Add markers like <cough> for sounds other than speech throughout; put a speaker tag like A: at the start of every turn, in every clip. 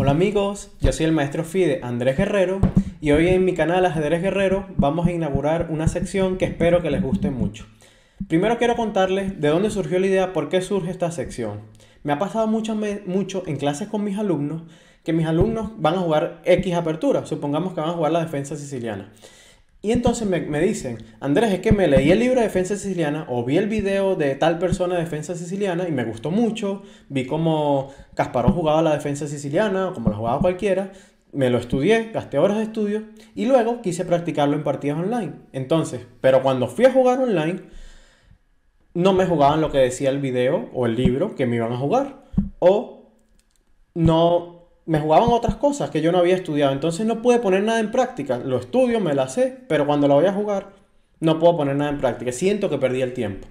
A: Hola amigos, yo soy el maestro FIDE Andrés Guerrero y hoy en mi canal Ajedrez Guerrero vamos a inaugurar una sección que espero que les guste mucho. Primero quiero contarles de dónde surgió la idea, por qué surge esta sección. Me ha pasado mucho, mucho en clases con mis alumnos que mis alumnos van a jugar X apertura, supongamos que van a jugar la defensa siciliana. Y entonces me, dicen, Andrés, es que me leí el libro de Defensa Siciliana o vi el video de tal persona de Defensa Siciliana y me gustó mucho, vi cómo Casparó jugaba la Defensa Siciliana o como la jugaba cualquiera, me lo estudié, gasté horas de estudio y luego quise practicarlo en partidas online. Entonces, pero cuando fui a jugar online, no me jugaban lo que decía el video o el libro que me iban a jugar o no me jugaban otras cosas que yo no había estudiado. Entonces no pude poner nada en práctica. Lo estudio, me la sé, pero cuando la voy a jugar no puedo poner nada en práctica. Siento que perdí el tiempo.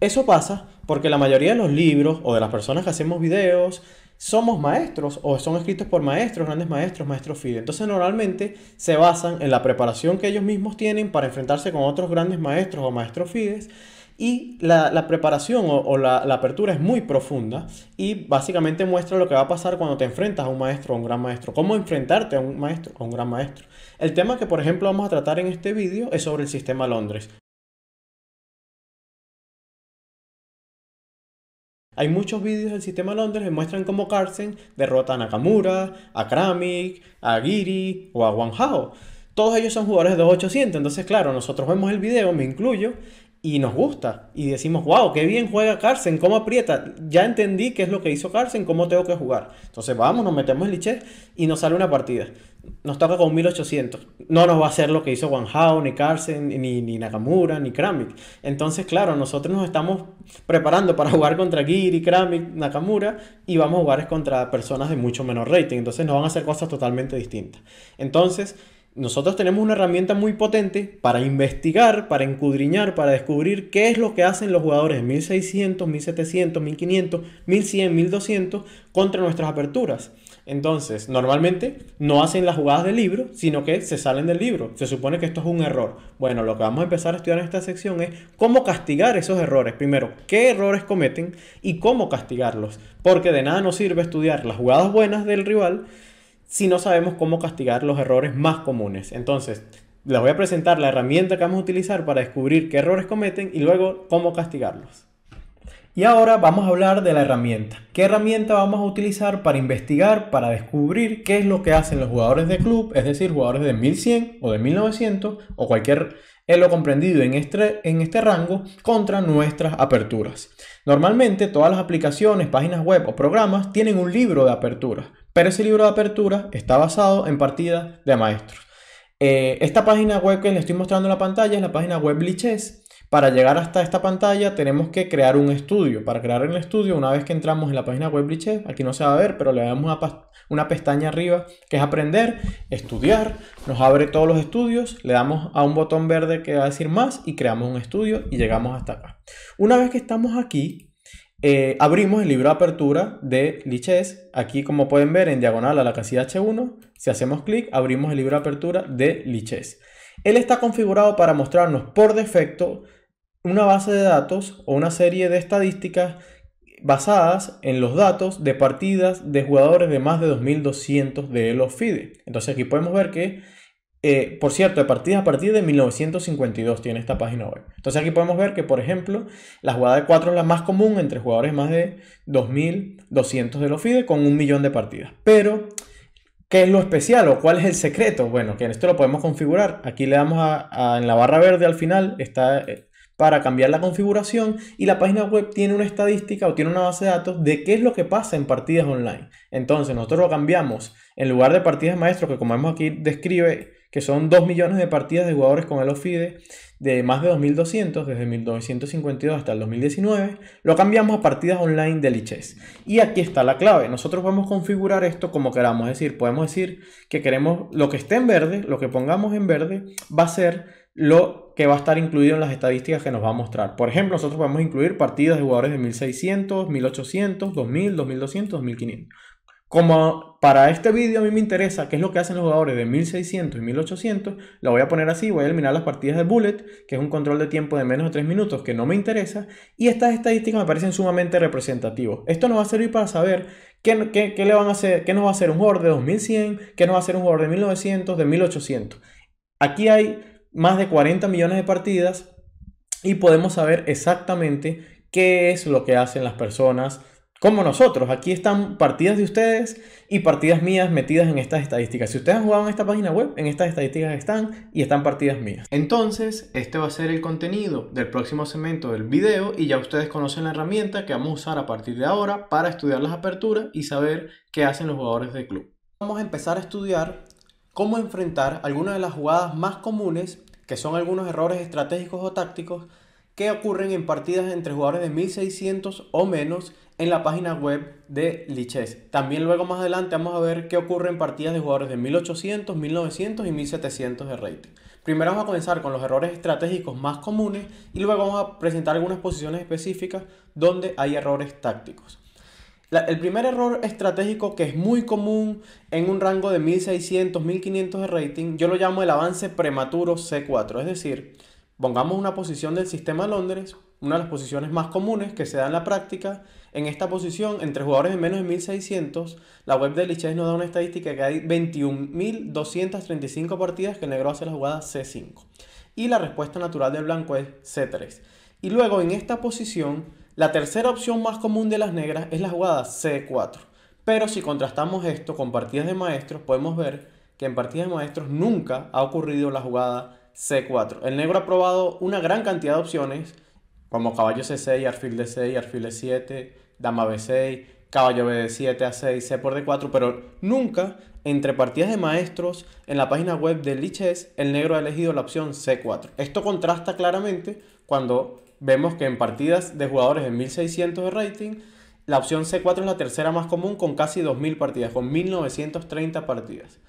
A: Eso pasa porque la mayoría de los libros o de las personas que hacemos videos somos maestros o son escritos por maestros, grandes maestros, maestros FIDE. Entonces normalmente se basan en la preparación que ellos mismos tienen para enfrentarse con otros grandes maestros o maestros FIDES y la, preparación o, la, apertura es muy profunda y básicamente muestra lo que va a pasar cuando te enfrentas a un maestro o a un gran maestro. Cómo enfrentarte a un maestro o a un gran maestro. El tema que por ejemplo vamos a tratar en este vídeo es sobre el sistema Londres. Hay muchos vídeos del sistema Londres que muestran cómo Carlsen derrota a Nakamura, a Kramik, a Giri o a Wang Hao. Todos ellos son jugadores de 2800, entonces claro, nosotros vemos el video, me incluyo, y nos gusta. Y decimos, wow, qué bien juega Carson, cómo aprieta. Ya entendí qué es lo que hizo Carson, cómo tengo que jugar. Entonces vamos, nos metemos el liché y nos sale una partida. Nos toca con 1800. No nos va a hacer lo que hizo Wang ni Carson, ni, ni, Nakamura, ni Kramik. Entonces, claro, nosotros nos estamos preparando para jugar contra Giri, Kramik, Nakamura y vamos a jugar contra personas de mucho menor rating. Entonces nos van a hacer cosas totalmente distintas. Entonces, nosotros tenemos una herramienta muy potente para investigar, para encudriñar, para descubrir qué es lo que hacen los jugadores 1600, 1700, 1500, 1100, 1200 contra nuestras aperturas. Entonces, normalmente no hacen las jugadas del libro, sino que se salen del libro. Se supone que esto es un error. Bueno, lo que vamos a empezar a estudiar en esta sección es cómo castigar esos errores. Primero, qué errores cometen y cómo castigarlos. Porque de nada nos sirve estudiar las jugadas buenas del rival si no sabemos cómo castigar los errores más comunes. Entonces, les voy a presentar la herramienta que vamos a utilizar para descubrir qué errores cometen y luego cómo castigarlos. Y ahora vamos a hablar de la herramienta. ¿Qué herramienta vamos a utilizar para investigar, para descubrir qué es lo que hacen los jugadores de club, es decir, jugadores de 1100 o de 1900 o cualquier elo comprendido en este, en este rango contra nuestras aperturas? Normalmente todas las aplicaciones, páginas web o programas tienen un libro de aperturas. Pero ese libro de apertura está basado en partidas de maestros. Eh, esta página web que les estoy mostrando en la pantalla es la página web Lichess. Para llegar hasta esta pantalla tenemos que crear un estudio. Para crear el estudio, una vez que entramos en la página web Lichess, aquí no se va a ver, pero le damos una pestaña arriba que es aprender, estudiar. Nos abre todos los estudios, le damos a un botón verde que va a decir más y creamos un estudio y llegamos hasta acá. Una vez que estamos aquí, eh, abrimos el libro de apertura de Lichess. Aquí, como pueden ver, en diagonal a la casilla H1, si hacemos clic, abrimos el libro de apertura de Lichess. Él está configurado para mostrarnos por defecto una base de datos o una serie de estadísticas basadas en los datos de partidas de jugadores de más de 2200 de los FIDE. Entonces aquí podemos ver que eh, por cierto, de partidas a partir de 1952 tiene esta página web. Entonces aquí podemos ver que, por ejemplo, la jugada de 4 es la más común entre jugadores más de 2.200 de los FIDE con un millón de partidas. Pero, ¿qué es lo especial o cuál es el secreto? Bueno, que en esto lo podemos configurar. Aquí le damos en la barra verde al final, está eh, para cambiar la configuración y la página web tiene una estadística o tiene una base de datos de qué es lo que pasa en partidas online. Entonces nosotros lo cambiamos en lugar de partidas maestro, que como vemos aquí describe que son 2 millones de partidas de jugadores con el OFIDE de más de 2.200 desde 1952 hasta el 2019, lo cambiamos a partidas online de lichess. Y aquí está la clave, nosotros podemos configurar esto como queramos, decir, podemos decir que queremos lo que esté en verde, lo que pongamos en verde va a ser lo que va a estar incluido en las estadísticas que nos va a mostrar. Por ejemplo, nosotros podemos incluir partidas de jugadores de 1600, 1800, 2000, 2200, 2500. Como para este vídeo a mí me interesa qué es lo que hacen los jugadores de 1600 y 1800, lo voy a poner así, voy a eliminar las partidas de bullet, que es un control de tiempo de menos de 3 minutos que no me interesa, y estas estadísticas me parecen sumamente representativos. Esto nos va a servir para saber qué, le van a hacer, qué nos va a hacer un jugador de 2100, qué nos va a hacer un jugador de 1900, de 1800. Aquí hay más de 40 millones de partidas y podemos saber exactamente qué es lo que hacen las personas como nosotros. Aquí están partidas de ustedes y partidas mías metidas en estas estadísticas. Si ustedes han jugado en esta página web, en estas estadísticas están y están partidas mías. Entonces, este va a ser el contenido del próximo segmento del video y ya ustedes conocen la herramienta que vamos a usar a partir de ahora para estudiar las aperturas y saber qué hacen los jugadores de club. Vamos a empezar a estudiar cómo enfrentar algunas de las jugadas más comunes, que son algunos errores estratégicos o tácticos Qué ocurren en partidas entre jugadores de 1600 o menos en la página web de Lichess. También luego más adelante vamos a ver qué ocurre en partidas de jugadores de 1800, 1900 y 1700 de rating. Primero vamos a comenzar con los errores estratégicos más comunes y luego vamos a presentar algunas posiciones específicas donde hay errores tácticos. el primer error estratégico que es muy común en un rango de 1600, 1500 de rating, yo lo llamo el avance prematuro C4, es decir, Pongamos una posición del sistema Londres, una de las posiciones más comunes que se da en la práctica. En esta posición, entre jugadores de menos de 1600, la web de Lichess nos da una estadística que hay 21.235 partidas que el negro hace la jugada C5. Y la respuesta natural del blanco es C3. Y luego en esta posición, la tercera opción más común de las negras es la jugada C4. Pero si contrastamos esto con partidas de maestros, podemos ver que en partidas de maestros nunca ha ocurrido la jugada C4. El negro ha probado una gran cantidad de opciones, como caballo C6, alfil D6, alfil E7, dama B6, caballo B7 A6, C por D4, pero nunca entre partidas de maestros en la página web de Lichess, el negro ha elegido la opción C4. Esto contrasta claramente cuando vemos que en partidas de jugadores de 1600 de rating, la opción C4 es la tercera más común con casi 2000 partidas, con 1930 partidas.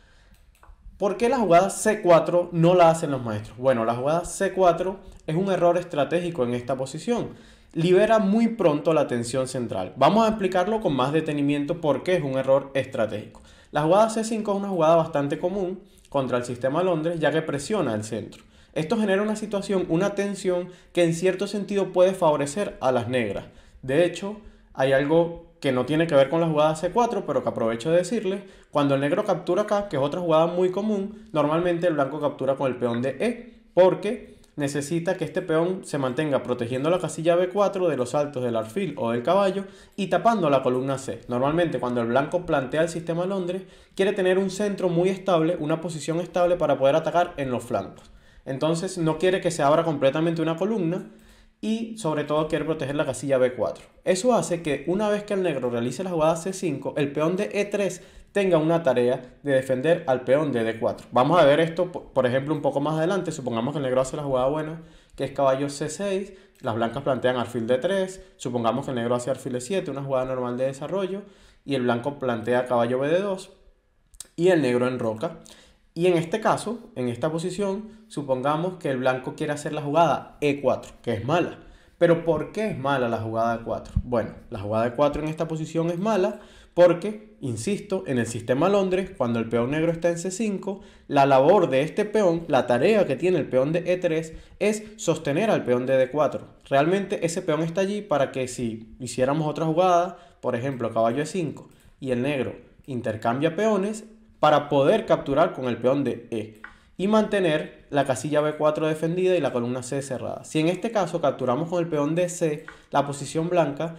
A: ¿Por qué la jugada C4 no la hacen los maestros? Bueno, la jugada C4 es un error estratégico en esta posición. Libera muy pronto la tensión central. Vamos a explicarlo con más detenimiento por qué es un error estratégico. La jugada C5 es una jugada bastante común contra el sistema Londres ya que presiona el centro. Esto genera una situación, una tensión que en cierto sentido puede favorecer a las negras. De hecho, hay algo que no tiene que ver con la jugada C4, pero que aprovecho de decirles, cuando el negro captura acá, que es otra jugada muy común, normalmente el blanco captura con el peón de E, porque necesita que este peón se mantenga protegiendo la casilla B4 de los saltos del alfil o del caballo y tapando la columna C. Normalmente cuando el blanco plantea el sistema Londres, quiere tener un centro muy estable, una posición estable para poder atacar en los flancos. Entonces no quiere que se abra completamente una columna, y sobre todo quiere proteger la casilla B4. Eso hace que una vez que el negro realice la jugada C5, el peón de E3 tenga una tarea de defender al peón de D4. Vamos a ver esto, por ejemplo, un poco más adelante. Supongamos que el negro hace la jugada buena, que es caballo C6, las blancas plantean alfil D3, supongamos que el negro hace alfil E7, una jugada normal de desarrollo, y el blanco plantea caballo bd 2 y el negro enroca. Y en este caso, en esta posición, supongamos que el blanco quiere hacer la jugada E4, que es mala. Pero ¿por qué es mala la jugada E4? Bueno, la jugada E4 en esta posición es mala porque, insisto, en el sistema Londres, cuando el peón negro está en C5, la labor de este peón, la tarea que tiene el peón de E3 es sostener al peón de D4. Realmente ese peón está allí para que si hiciéramos otra jugada, por ejemplo, caballo E5, y el negro intercambia peones, para poder capturar con el peón de E y mantener la casilla B4 defendida y la columna C cerrada. Si en este caso capturamos con el peón de C, la posición blanca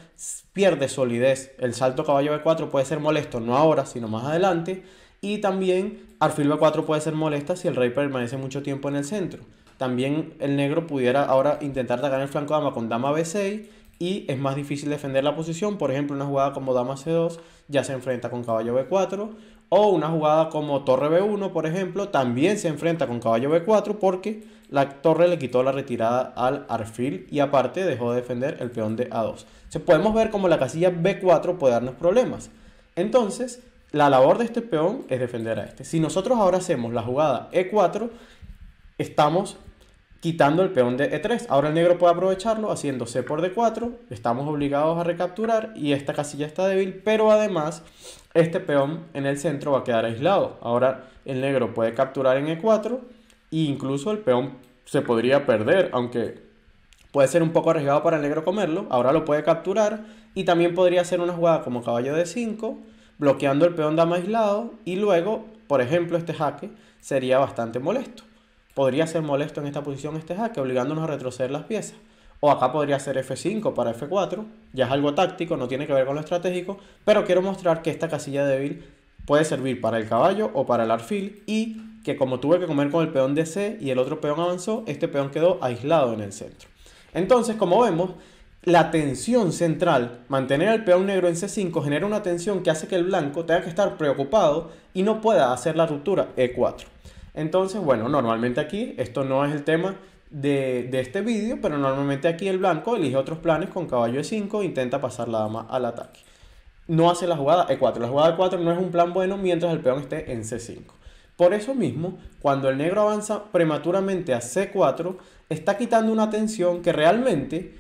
A: pierde solidez. El salto caballo B4 puede ser molesto, no ahora, sino más adelante. Y también alfil B4 puede ser molesta si el rey permanece mucho tiempo en el centro. También el negro pudiera ahora intentar atacar el flanco dama con dama B6 y es más difícil defender la posición. Por ejemplo, una jugada como dama c2 ya se enfrenta con caballo b4 o una jugada como torre b1, por ejemplo, también se enfrenta con caballo b4 porque la torre le quitó la retirada al arfil y aparte dejó de defender el peón de a2. Entonces podemos ver como la casilla b4 puede darnos problemas. Entonces, la labor de este peón es defender a este. Si nosotros ahora hacemos la jugada e4, estamos quitando el peón de E3. Ahora el negro puede aprovecharlo haciendo C por D4, estamos obligados a recapturar y esta casilla está débil, pero además este peón en el centro va a quedar aislado. Ahora el negro puede capturar en E4 e incluso el peón se podría perder, aunque puede ser un poco arriesgado para el negro comerlo, ahora lo puede capturar y también podría hacer una jugada como caballo de 5, bloqueando el peón dama aislado y luego, por ejemplo, este jaque sería bastante molesto podría ser molesto en esta posición este jaque, obligándonos a retroceder las piezas. O acá podría ser F5 para F4, ya es algo táctico, no tiene que ver con lo estratégico, pero quiero mostrar que esta casilla débil puede servir para el caballo o para el arfil. y que como tuve que comer con el peón de C y el otro peón avanzó, este peón quedó aislado en el centro. Entonces, como vemos, la tensión central, mantener al peón negro en C5, genera una tensión que hace que el blanco tenga que estar preocupado y no pueda hacer la ruptura E4. Entonces, bueno, normalmente aquí, esto no es el tema de, este vídeo, pero normalmente aquí el blanco elige otros planes con caballo E5 e intenta pasar la dama al ataque. No hace la jugada E4. La jugada E4 no es un plan bueno mientras el peón esté en C5. Por eso mismo, cuando el negro avanza prematuramente a C4, está quitando una tensión que realmente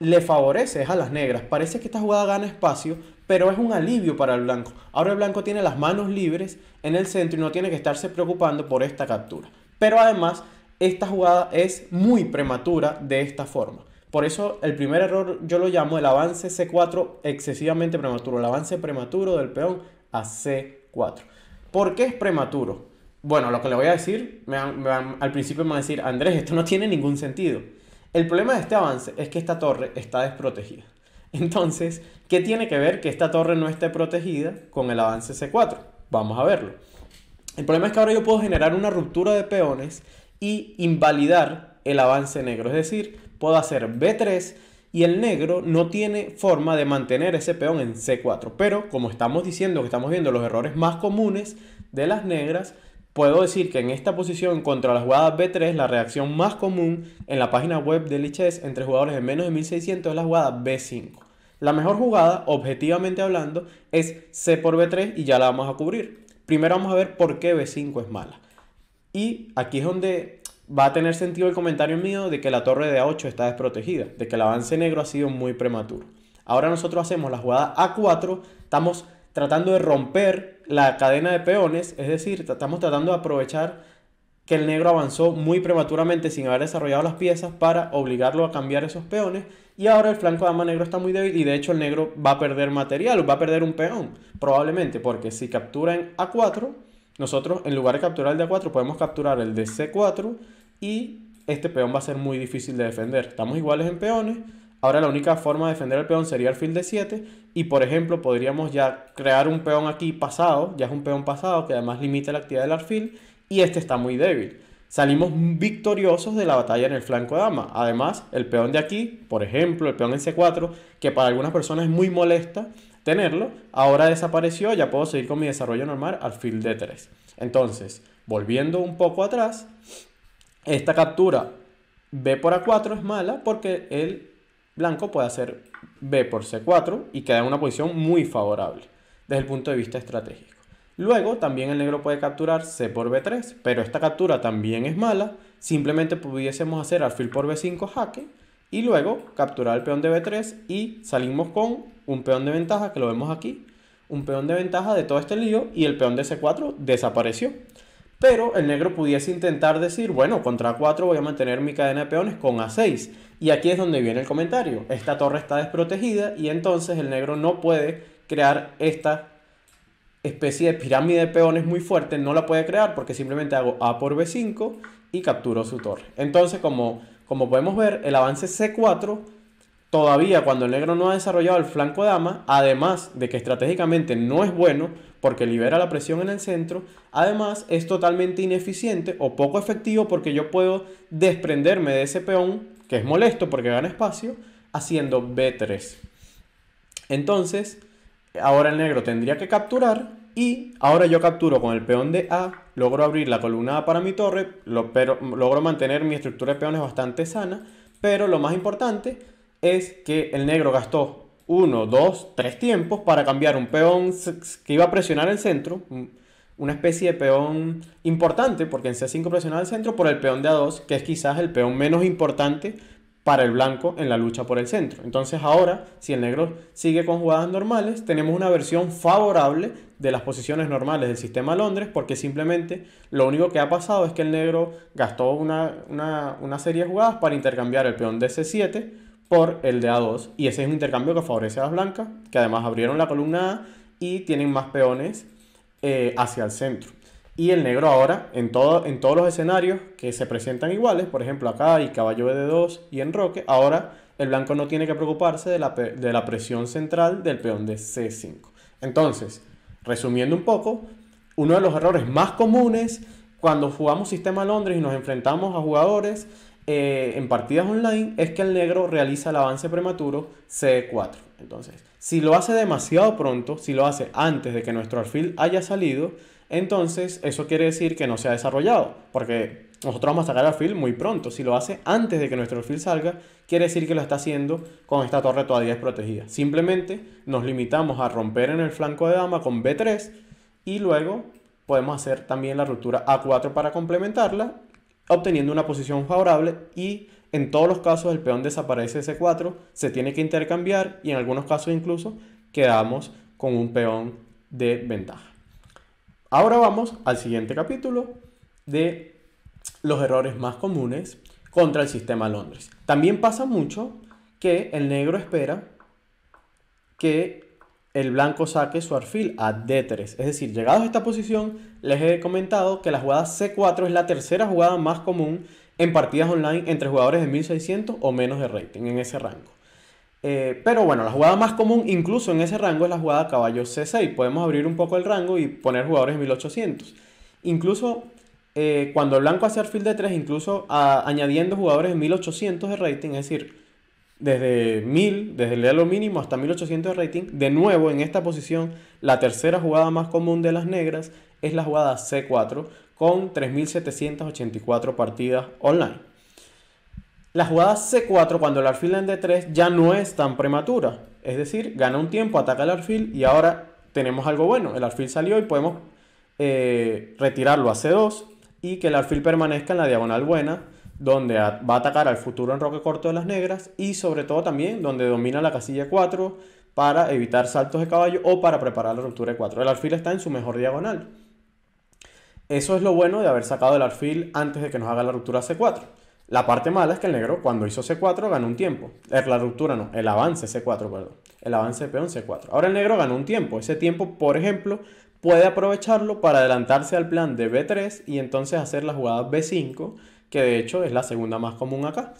A: le favorece a las negras. Parece que esta jugada gana espacio, pero es un alivio para el blanco. Ahora el blanco tiene las manos libres en el centro y no tiene que estarse preocupando por esta captura. Pero además, esta jugada es muy prematura de esta forma. Por eso el primer error yo lo llamo el avance C4 excesivamente prematuro, el avance prematuro del peón a C4. ¿Por qué es prematuro? Bueno, lo que le voy a decir, al principio me va a decir, Andrés, esto no tiene ningún sentido. El problema de este avance es que esta torre está desprotegida. Entonces, ¿qué tiene que ver que esta torre no esté protegida con el avance C4? Vamos a verlo. El problema es que ahora yo puedo generar una ruptura de peones y invalidar el avance negro. Es decir, puedo hacer B3 y el negro no tiene forma de mantener ese peón en C4. Pero como estamos diciendo que estamos viendo los errores más comunes de las negras, Puedo decir que en esta posición contra la jugada B3, la reacción más común en la página web del lichess entre jugadores de menos de 1600 es la jugada B5. La mejor jugada, objetivamente hablando, es C por B3 y ya la vamos a cubrir. Primero vamos a ver por qué B5 es mala. Y aquí es donde va a tener sentido el comentario mío de que la torre de A8 está desprotegida, de que el avance negro ha sido muy prematuro. Ahora nosotros hacemos la jugada A4, estamos tratando de romper la cadena de peones, es decir, estamos tratando de aprovechar que el negro avanzó muy prematuramente sin haber desarrollado las piezas para obligarlo a cambiar esos peones y ahora el flanco de dama negro está muy débil y de hecho el negro va a perder material, va a perder un peón probablemente porque si captura en A4 nosotros en lugar de capturar el de A4 podemos capturar el de C4 y este peón va a ser muy difícil de defender. Estamos iguales en peones Ahora la única forma de defender el peón sería el alfil de 7 y por ejemplo podríamos ya crear un peón aquí pasado, ya es un peón pasado que además limita la actividad del alfil y este está muy débil. Salimos victoriosos de la batalla en el flanco de dama. Además, el peón de aquí, por ejemplo, el peón en C4, que para algunas personas es muy molesta tenerlo, ahora desapareció, ya puedo seguir con mi desarrollo normal al alfil de 3. Entonces, volviendo un poco atrás, esta captura B por A4 es mala porque él blanco puede hacer B por C4 y queda en una posición muy favorable desde el punto de vista estratégico. Luego también el negro puede capturar C por B3, pero esta captura también es mala, simplemente pudiésemos hacer alfil por B5 jaque y luego capturar el peón de B3 y salimos con un peón de ventaja que lo vemos aquí, un peón de ventaja de todo este lío y el peón de C4 desapareció. Pero el negro pudiese intentar decir, bueno, contra A4 voy a mantener mi cadena de peones con A6. Y aquí es donde viene el comentario. Esta torre está desprotegida y entonces el negro no puede crear esta especie de pirámide de peones muy fuerte. No la puede crear porque simplemente hago A por B5 y capturo su torre. Entonces, como, como podemos ver, el avance C4 todavía cuando el negro no ha desarrollado el flanco dama, además de que estratégicamente no es bueno porque libera la presión en el centro, además es totalmente ineficiente o poco efectivo porque yo puedo desprenderme de ese peón, que es molesto porque gana espacio, haciendo B3. Entonces, ahora el negro tendría que capturar y ahora yo capturo con el peón de A, logro abrir la columna A para mi torre, pero, logro mantener mi estructura de peones bastante sana, pero lo más importante, es que el negro gastó 1, dos, 3 tiempos para cambiar un peón que iba a presionar el centro, una especie de peón importante, porque en C5 presionaba el centro, por el peón de A2, que es quizás el peón menos importante para el blanco en la lucha por el centro. Entonces ahora, si el negro sigue con jugadas normales, tenemos una versión favorable de las posiciones normales del sistema Londres, porque simplemente lo único que ha pasado es que el negro gastó una, una serie de jugadas para intercambiar el peón de C7 por el de A2 y ese es un intercambio que favorece a las blancas, que además abrieron la columna A y tienen más peones eh, hacia el centro. Y el negro ahora, en, todo, en todos los escenarios que se presentan iguales, por ejemplo acá y caballo de 2 y en roque, ahora el blanco no tiene que preocuparse de la, de la presión central del peón de C5. Entonces, resumiendo un poco, uno de los errores más comunes cuando jugamos sistema Londres y nos enfrentamos a jugadores eh, en partidas online es que el negro realiza el avance prematuro C4. Entonces, si lo hace demasiado pronto, si lo hace antes de que nuestro alfil haya salido, entonces eso quiere decir que no se ha desarrollado, porque nosotros vamos a sacar el alfil muy pronto. Si lo hace antes de que nuestro alfil salga, quiere decir que lo está haciendo con esta torre todavía desprotegida. Simplemente nos limitamos a romper en el flanco de dama con B3 y luego podemos hacer también la ruptura A4 para complementarla obteniendo una posición favorable y en todos los casos el peón desaparece de C4, se tiene que intercambiar y en algunos casos incluso quedamos con un peón de ventaja. Ahora vamos al siguiente capítulo de los errores más comunes contra el sistema Londres. También pasa mucho que el negro espera que el blanco saque su arfil a D3. Es decir, llegados a esta posición, les he comentado que la jugada C4 es la tercera jugada más común en partidas online entre jugadores de 1600 o menos de rating en ese rango. Eh, pero bueno, la jugada más común incluso en ese rango es la jugada caballo C6. Podemos abrir un poco el rango y poner jugadores de 1800. Incluso eh, cuando el blanco hace alfil D3, incluso añadiendo jugadores de 1800 de rating, es decir, desde 1000, desde el lo mínimo hasta 1800 de rating. De nuevo, en esta posición, la tercera jugada más común de las negras es la jugada C4 con 3784 partidas online. La jugada C4 cuando el alfil en D3 ya no es tan prematura. Es decir, gana un tiempo, ataca el alfil y ahora tenemos algo bueno. El alfil salió y podemos eh, retirarlo a C2 y que el alfil permanezca en la diagonal buena donde va a atacar al futuro enroque corto de las negras y sobre todo también donde domina la casilla 4 para evitar saltos de caballo o para preparar la ruptura de 4. El alfil está en su mejor diagonal. Eso es lo bueno de haber sacado el alfil antes de que nos haga la ruptura C4. La parte mala es que el negro cuando hizo C4 ganó un tiempo. Eh, la ruptura no, el avance C4, perdón. El avance de peón C4. Ahora el negro ganó un tiempo. Ese tiempo, por ejemplo, puede aprovecharlo para adelantarse al plan de B3 y entonces hacer la jugada B5 que de hecho es la segunda más común acá.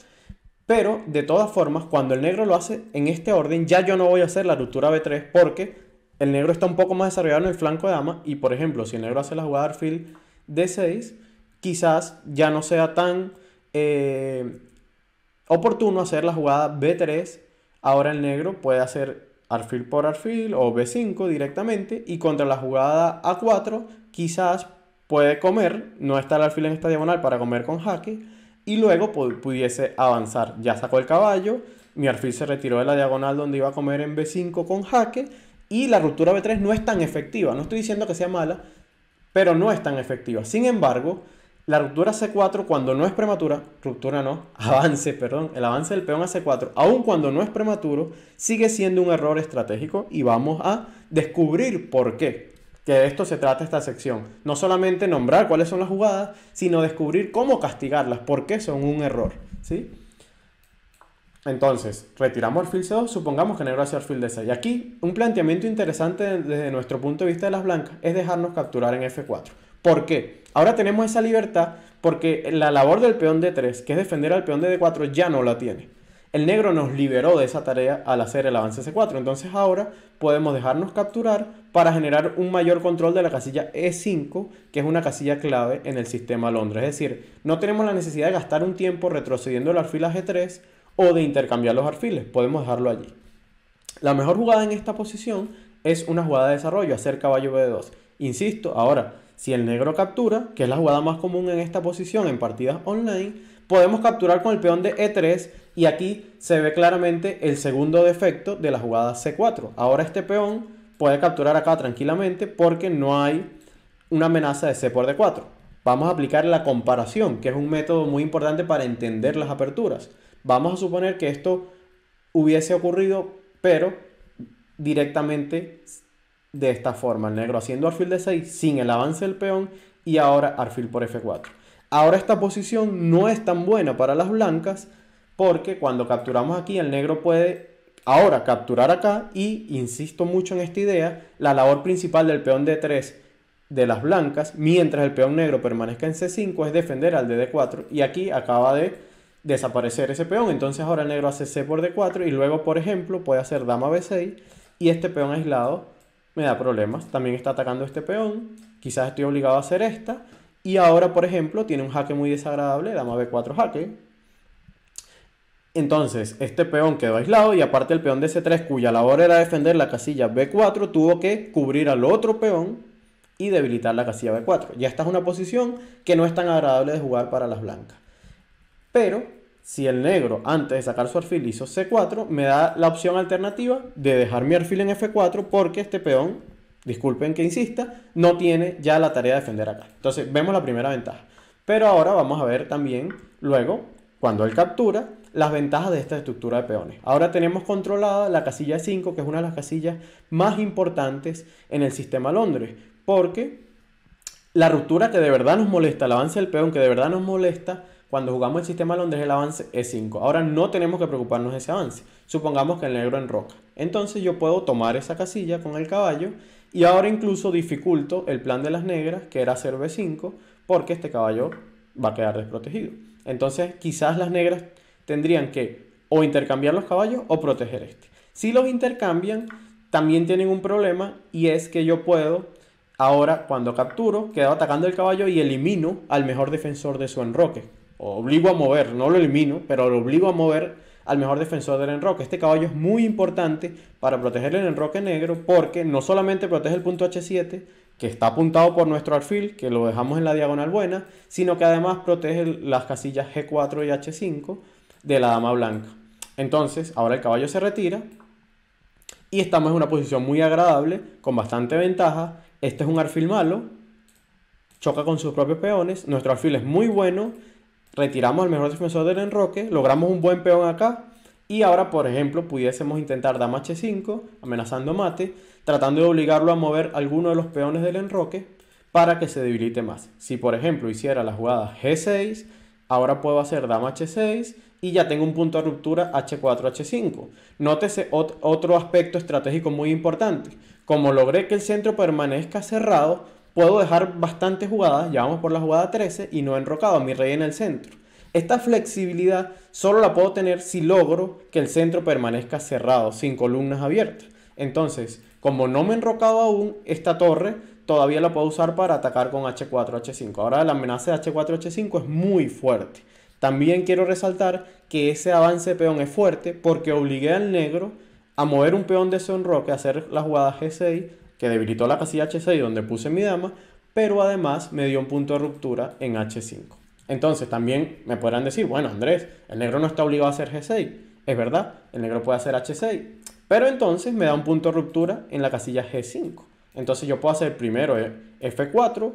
A: Pero de todas formas, cuando el negro lo hace en este orden, ya yo no voy a hacer la ruptura B3 porque el negro está un poco más desarrollado en el flanco de dama y por ejemplo, si el negro hace la jugada arfil D6, quizás ya no sea tan eh, oportuno hacer la jugada B3. Ahora el negro puede hacer arfil por arfil o B5 directamente y contra la jugada A4 quizás puede comer, no está el alfil en esta diagonal para comer con jaque, y luego pudiese avanzar. Ya sacó el caballo, mi alfil se retiró de la diagonal donde iba a comer en B5 con jaque, y la ruptura B3 no es tan efectiva. No estoy diciendo que sea mala, pero no es tan efectiva. Sin embargo, la ruptura C4 cuando no es prematura, ruptura no, <laughs> avance, perdón, el avance del peón a C4, aun cuando no es prematuro, sigue siendo un error estratégico y vamos a descubrir por qué que de esto se trata esta sección. No solamente nombrar cuáles son las jugadas, sino descubrir cómo castigarlas, por qué son un error. ¿sí? Entonces, retiramos fil C2, supongamos que negro hace fil D6. Y aquí, un planteamiento interesante desde nuestro punto de vista de las blancas es dejarnos capturar en F4. ¿Por qué? Ahora tenemos esa libertad porque la labor del peón D3, que es defender al peón de D4, ya no la tiene. El negro nos liberó de esa tarea al hacer el avance C4, entonces ahora podemos dejarnos capturar para generar un mayor control de la casilla E5, que es una casilla clave en el sistema Londres. Es decir, no tenemos la necesidad de gastar un tiempo retrocediendo el alfil a G3 o de intercambiar los alfiles, podemos dejarlo allí. La mejor jugada en esta posición es una jugada de desarrollo, hacer caballo B2. Insisto, ahora, si el negro captura, que es la jugada más común en esta posición en partidas online, podemos capturar con el peón de E3 y aquí se ve claramente el segundo defecto de la jugada C4. Ahora este peón puede capturar acá tranquilamente porque no hay una amenaza de C por D4. Vamos a aplicar la comparación, que es un método muy importante para entender las aperturas. Vamos a suponer que esto hubiese ocurrido, pero directamente de esta forma. El negro haciendo arfil de 6 sin el avance del peón y ahora arfil por F4. Ahora esta posición no es tan buena para las blancas porque cuando capturamos aquí el negro puede ahora capturar acá y insisto mucho en esta idea, la labor principal del peón D3 de las blancas, mientras el peón negro permanezca en C5 es defender al d 4 y aquí acaba de desaparecer ese peón, entonces ahora el negro hace C por D4 y luego por ejemplo puede hacer dama B6 y este peón aislado me da problemas, también está atacando este peón, quizás estoy obligado a hacer esta y ahora por ejemplo tiene un jaque muy desagradable, dama B4 jaque, entonces, este peón quedó aislado y aparte el peón de C3, cuya labor era defender la casilla B4, tuvo que cubrir al otro peón y debilitar la casilla B4. Ya esta es una posición que no es tan agradable de jugar para las blancas. Pero, si el negro antes de sacar su alfil hizo C4, me da la opción alternativa de dejar mi alfil en F4 porque este peón, disculpen que insista, no tiene ya la tarea de defender acá. Entonces, vemos la primera ventaja. Pero ahora vamos a ver también luego cuando él captura, las ventajas de esta estructura de peones. Ahora tenemos controlada la casilla 5, que es una de las casillas más importantes en el sistema Londres, porque la ruptura que de verdad nos molesta, el avance del peón que de verdad nos molesta, cuando jugamos el sistema Londres, el avance es 5. Ahora no tenemos que preocuparnos de ese avance. Supongamos que el negro enroca. Entonces yo puedo tomar esa casilla con el caballo y ahora incluso dificulto el plan de las negras, que era hacer B5, porque este caballo va a quedar desprotegido. Entonces, quizás las negras tendrían que o intercambiar los caballos o proteger este. Si los intercambian, también tienen un problema y es que yo puedo ahora cuando capturo, quedo atacando el caballo y elimino al mejor defensor de su enroque. O obligo a mover, no lo elimino, pero lo obligo a mover al mejor defensor del enroque. Este caballo es muy importante para proteger el enroque negro porque no solamente protege el punto H7, que está apuntado por nuestro alfil, que lo dejamos en la diagonal buena, sino que además protege las casillas G4 y H5 de la dama blanca. Entonces, ahora el caballo se retira y estamos en una posición muy agradable, con bastante ventaja. Este es un alfil malo, choca con sus propios peones, nuestro alfil es muy bueno, retiramos al mejor defensor del enroque, logramos un buen peón acá, y ahora, por ejemplo, pudiésemos intentar dama h5, amenazando mate, tratando de obligarlo a mover alguno de los peones del enroque para que se debilite más. Si, por ejemplo, hiciera la jugada g6, ahora puedo hacer dama h6 y ya tengo un punto de ruptura h4, h5. Nótese otro aspecto estratégico muy importante. Como logré que el centro permanezca cerrado, puedo dejar bastantes jugadas, ya vamos por la jugada 13, y no enrocado a mi rey en el centro. Esta flexibilidad solo la puedo tener si logro que el centro permanezca cerrado, sin columnas abiertas. Entonces, como no me he enrocado aún, esta torre todavía la puedo usar para atacar con H4, H5. Ahora la amenaza de H4, H5 es muy fuerte. También quiero resaltar que ese avance de peón es fuerte porque obligué al negro a mover un peón de su enroque, a hacer la jugada G6, que debilitó la casilla H6 donde puse mi dama, pero además me dio un punto de ruptura en H5. Entonces también me podrán decir, bueno Andrés, el negro no está obligado a hacer G6. Es verdad, el negro puede hacer H6. Pero entonces me da un punto de ruptura en la casilla G5. Entonces yo puedo hacer primero e, F4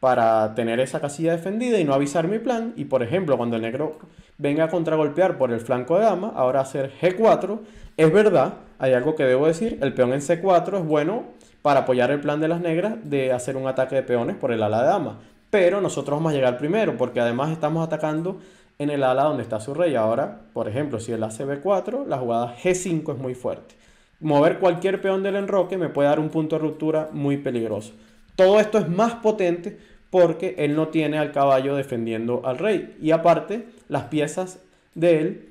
A: para tener esa casilla defendida y no avisar mi plan. Y por ejemplo, cuando el negro venga a contragolpear por el flanco de dama, ahora hacer G4. Es verdad, hay algo que debo decir, el peón en C4 es bueno para apoyar el plan de las negras de hacer un ataque de peones por el ala de dama pero nosotros vamos a llegar primero, porque además estamos atacando en el ala donde está su rey. Ahora, por ejemplo, si él hace B4, la jugada G5 es muy fuerte. Mover cualquier peón del enroque me puede dar un punto de ruptura muy peligroso. Todo esto es más potente porque él no tiene al caballo defendiendo al rey. Y aparte, las piezas de él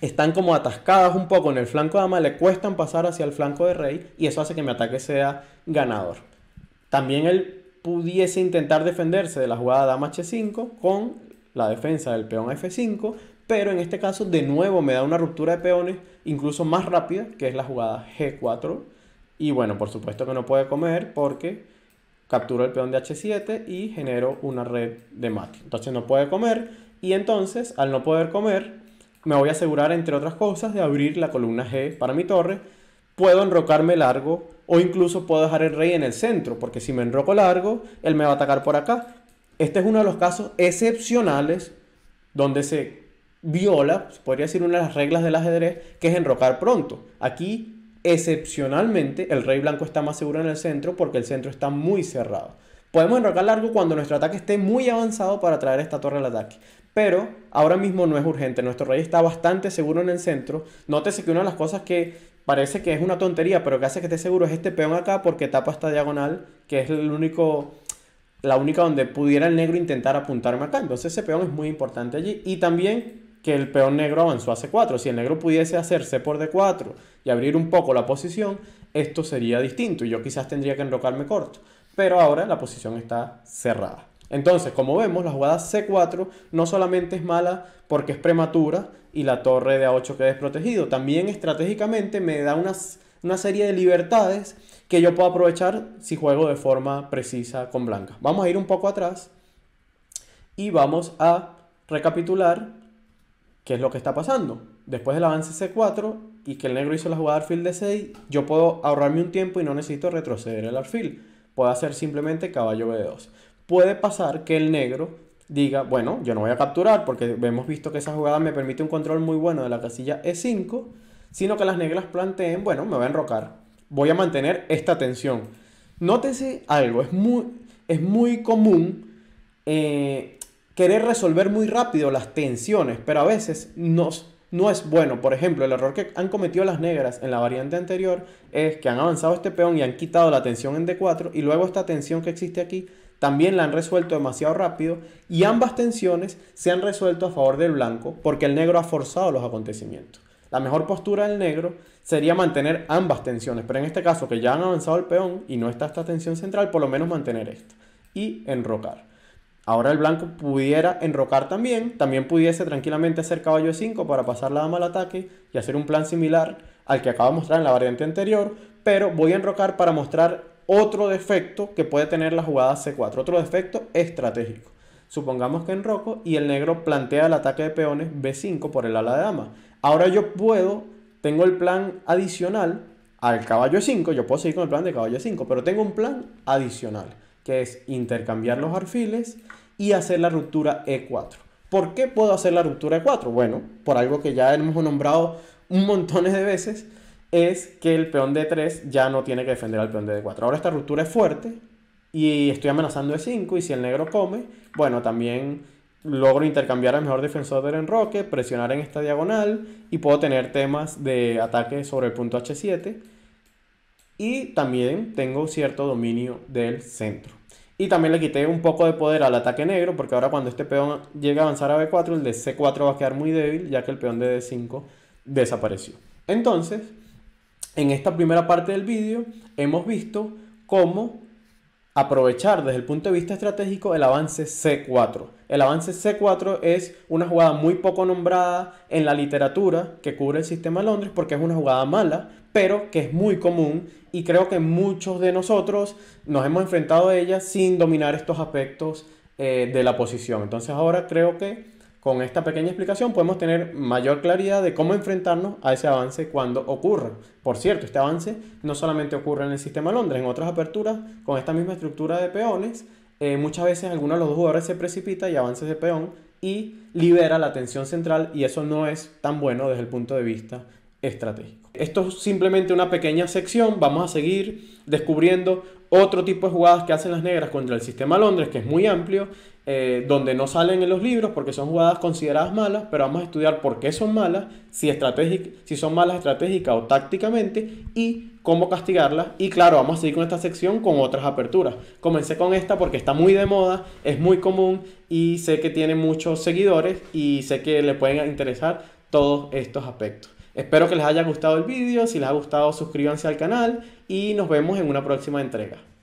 A: están como atascadas un poco en el flanco de ama, le cuestan pasar hacia el flanco de rey y eso hace que mi ataque sea ganador. También el pudiese intentar defenderse de la jugada dama h5 con la defensa del peón f5, pero en este caso de nuevo me da una ruptura de peones incluso más rápida, que es la jugada g4. Y bueno, por supuesto que no puede comer porque capturo el peón de h7 y genero una red de mate. Entonces no puede comer y entonces al no poder comer me voy a asegurar entre otras cosas de abrir la columna G para mi torre. Puedo enrocarme largo o incluso puedo dejar el rey en el centro, porque si me enroco largo, él me va a atacar por acá. Este es uno de los casos excepcionales donde se viola, podría decir una de las reglas del ajedrez, que es enrocar pronto. Aquí, excepcionalmente, el rey blanco está más seguro en el centro porque el centro está muy cerrado. Podemos enrocar largo cuando nuestro ataque esté muy avanzado para traer esta torre al ataque. Pero ahora mismo no es urgente, nuestro rey está bastante seguro en el centro. Nótese que una de las cosas que parece que es una tontería, pero que hace que esté seguro es este peón acá porque tapa esta diagonal, que es el único, la única donde pudiera el negro intentar apuntarme acá. Entonces ese peón es muy importante allí. Y también que el peón negro avanzó a C4. Si el negro pudiese hacer C por D4 y abrir un poco la posición, esto sería distinto y yo quizás tendría que enrocarme corto. Pero ahora la posición está cerrada. Entonces, como vemos, la jugada C4 no solamente es mala porque es prematura, y la torre de A8 quede desprotegido. También estratégicamente me da una serie de libertades que yo puedo aprovechar si juego de forma precisa con blanca Vamos a ir un poco atrás y vamos a recapitular qué es lo que está pasando. Después del avance C4 y que el negro hizo la jugada alfil D6, yo puedo ahorrarme un tiempo y no necesito retroceder el alfil. Puedo hacer simplemente caballo B2. Puede pasar que el negro diga, bueno, yo no voy a capturar porque hemos visto que esa jugada me permite un control muy bueno de la casilla E5, sino que las negras planteen, bueno, me voy a enrocar, voy a mantener esta tensión. Nótese algo, es muy, es muy común eh, querer resolver muy rápido las tensiones, pero a veces no es bueno. Por ejemplo, el error que han cometido las negras en la variante anterior es que han avanzado este peón y han quitado la tensión en D4 y luego esta tensión que existe aquí también la han resuelto demasiado rápido y ambas tensiones se han resuelto a favor del blanco porque el negro ha forzado los acontecimientos. La mejor postura del negro sería mantener ambas tensiones, pero en este caso que ya han avanzado el peón y no está esta tensión central, por lo menos mantener esta y enrocar. Ahora el blanco pudiera enrocar también, también pudiese tranquilamente hacer caballo de 5 para pasar la dama al ataque y hacer un plan similar al que acabo de mostrar en la variante anterior, pero voy a enrocar para mostrar otro defecto que puede tener la jugada C4, otro defecto estratégico. Supongamos que en rojo y el negro plantea el ataque de peones B5 por el ala de dama. Ahora yo puedo, tengo el plan adicional al caballo 5, yo puedo seguir con el plan de caballo 5, pero tengo un plan adicional, que es intercambiar los arfiles y hacer la ruptura E4. ¿Por qué puedo hacer la ruptura E4? Bueno, por algo que ya hemos nombrado un montones de veces, es que el peón de 3 ya no tiene que defender al peón de 4. Ahora esta ruptura es fuerte y estoy amenazando de 5 y si el negro come, bueno, también logro intercambiar al mejor defensor del enroque, presionar en esta diagonal y puedo tener temas de ataque sobre el punto H7 y también tengo cierto dominio del centro. Y también le quité un poco de poder al ataque negro porque ahora cuando este peón llega a avanzar a B4, el de C4 va a quedar muy débil ya que el peón de D5 desapareció. Entonces, en esta primera parte del vídeo hemos visto cómo aprovechar desde el punto de vista estratégico el avance C4. El avance C4 es una jugada muy poco nombrada en la literatura que cubre el sistema Londres porque es una jugada mala, pero que es muy común y creo que muchos de nosotros nos hemos enfrentado a ella sin dominar estos aspectos eh, de la posición. Entonces ahora creo que con esta pequeña explicación podemos tener mayor claridad de cómo enfrentarnos a ese avance cuando ocurra. Por cierto, este avance no solamente ocurre en el sistema Londres, en otras aperturas con esta misma estructura de peones, eh, muchas veces alguno de los dos jugadores se precipita y avanza de peón y libera la tensión central y eso no es tan bueno desde el punto de vista esto es simplemente una pequeña sección, vamos a seguir descubriendo otro tipo de jugadas que hacen las negras contra el sistema Londres, que es muy amplio, eh, donde no salen en los libros porque son jugadas consideradas malas, pero vamos a estudiar por qué son malas, si, si son malas estratégicas o tácticamente y cómo castigarlas. Y claro, vamos a seguir con esta sección con otras aperturas. Comencé con esta porque está muy de moda, es muy común y sé que tiene muchos seguidores y sé que le pueden interesar todos estos aspectos. Espero que les haya gustado el vídeo, si les ha gustado suscríbanse al canal y nos vemos en una próxima entrega.